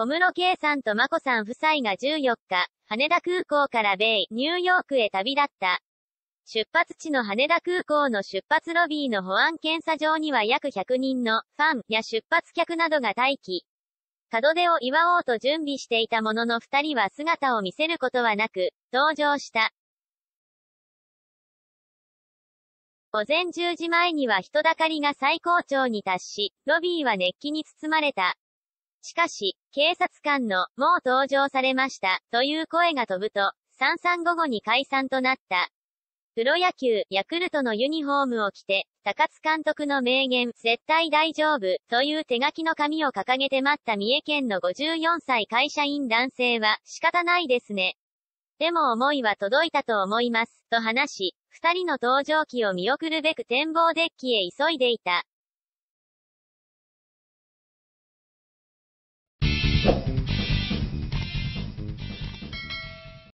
小室圭さんと眞子さん夫妻が14日、羽田空港から米、ニューヨークへ旅立った。出発地の羽田空港の出発ロビーの保安検査場には約100人のファンや出発客などが待機。門出を祝おうと準備していたものの二人は姿を見せることはなく、登場した。午前10時前には人だかりが最高潮に達し、ロビーは熱気に包まれた。しかし、警察官の、もう登場されました、という声が飛ぶと、3 3 5後に解散となった。プロ野球、ヤクルトのユニフォームを着て、高津監督の名言、絶対大丈夫、という手書きの紙を掲げて待った三重県の54歳会社員男性は、仕方ないですね。でも思いは届いたと思います、と話し、二人の登場機を見送るべく展望デッキへ急いでいた。